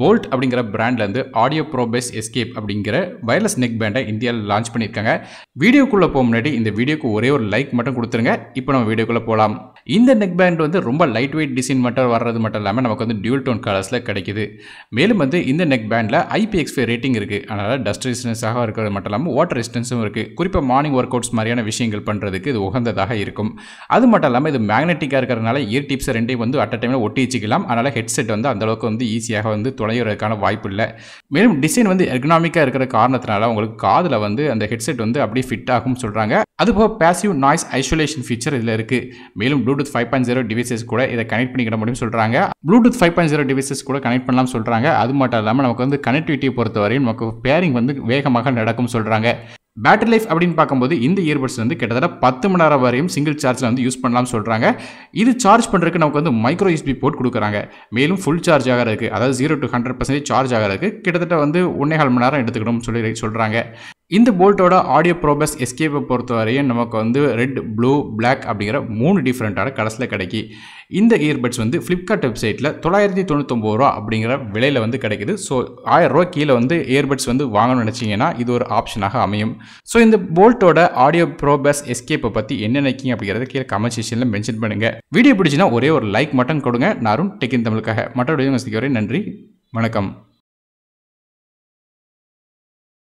bolt அப்படிங்கிற பிராண்ட்லேருந்து audio ProBass escape அப்படிங்கிற வயர்லெஸ் நெக் பேண்டை இந்தியாவில் லான்ச் பண்ணியிருக்காங்க வீடியோக்குள்ளே போக முன்னாடி இந்த வீடியோக்கு ஒரே ஒரு லைக் மட்டும் கொடுத்துருங்க இப்போ நம்ம வீடியோக்குள்ளே போகலாம் இந்த நெக் பேண்ட் வந்து ரொம்ப லைட் வெயிட் டிசைன் மட்டும் வர்றது மட்டும் இல்லாமல் நமக்கு வந்து டியூல் டோன் கலர்ஸில் கிடைக்குது மேலும் வந்து இந்த நெக் பேண்டில் ஐபிஎக்ஸ்பை ரேட்டிங் இருக்குது அதனால் டஸ்ட் ரெசிஸ்டன்ஸாக இருக்கிறது மட்டும் இல்லாமல் வாட்டர் ரெசிஸ்டன்ஸும் இருக்குது குறிப்பாக மார்னிங் ஒர்க் அவுட்ஸ் மாதிரியான விஷயங்கள் பண்ணுறதுக்கு இது உகந்ததாக இருக்கும் அது மட்டும் இல்லாமல் இது மேக்னெட்டிக்காக இருக்கிறதுனால இயர் டிப்ஸ் ரெண்டையும் வந்து அட் அ டைமில் ஒட்டி வச்சுக்கலாம் அதனால் ஹெட்செட் வந்து அந்தளவுக்கு வந்து ஈஸியாக வந்து துளையிறதுக்கான வாய்ப்பு இல்லை மேலும் டிசைன் வந்து எர்கனாமிக்காக இருக்கிற காரணத்தினால உங்களுக்கு காதில் வந்து அந்த ஹெட்செட் வந்து அப்படியே ஃபிட் ஆகும்னு சொல்கிறாங்க அதுபோக பேசிவ் நாய்ஸ் ஐசோலேஷன் ஃபீச்சர் இதில் இருக்குது மேலும் Bluetooth five point zero devices கூட இதை கனெக்ட் பண்ணிக்கிட முடியும் சொல்கிறாங்க Bluetooth five point zero devices கூட கனெக்ட் பண்ணலாம் சொல்கிறாங்க அது மட்டும் இல்லாமல் நமக்கு வந்து கனெக்டிவிட்டியை பொறுத்தவரையும் நமக்கு பேரிங் வந்து வேகமாக நடக்கும் சொல்கிறாங்க பேட்டரி லைஃப் அப்படின்னு பார்க்கும்போது இந்த இயர்பட்ஸ் வந்து கிட்டத்தட்ட பத்து மணி நேரம் வரையும் சிங்கிள் சார்ஜில் வந்து யூஸ் பண்ணலாம்னு சொல்கிறாங்க இது சார்ஜ் பண்ணுறதுக்கு நமக்கு வந்து மைக்ரோ யூஸ்பி போர்ட் கொடுக்குறாங்க மேலும் ஃபுல் சார்ஜ் ஆகிறதுக்கு அதாவது zero to hundred percentage charge ஆகிறதுக்கு கிட்டத்தட்ட வந்து ஒன்றே கால் மணி நேரம் எடுத்துக்கணும்னு சொல்லி சொல்கிறாங்க இந்த போல்ட்டோட ஆடியோ ப்ரோபஸ் எஸ்கேப்பை பொறுத்த வரையும் நமக்கு வந்து ரெட் ப்ளூ பிளாக் அப்படிங்கிற மூணு டிஃப்ரெண்ட்டான கடைசியில் கிடைக்கி இந்த இயர்பட்ஸ் வந்து ஃப்ளிப்கார்ட் வெப்சைட்டில் தொள்ளாயிரத்தி தொண்ணூத்தொம்பது ரூபா அப்படிங்கிற விலையில் வந்து கிடைக்குது ஸோ ஆயிரம் ரூபா கீழே வந்து இயர்பட்ஸ் வந்து வாங்கணும்னு நினச்சிங்கன்னா இது ஒரு ஆப்ஷனாக அமையும் ஸோ இந்த போல்ட்டோட ஆடியோ ப்ரோபஸ் எஸ்கேப்பை பற்றி என்ன நினைக்கிங்க அப்படிங்கிறத கீழே கமெண்ட் செக்ஷனில் மென்ஷன் பண்ணுங்கள் வீடியோ பிடிச்சினா ஒரே ஒரு லைக் மட்டும் கொடுங்க நாரும் டெக்கின் தமிழுக்காக மற்றொரு நன்றி வணக்கம்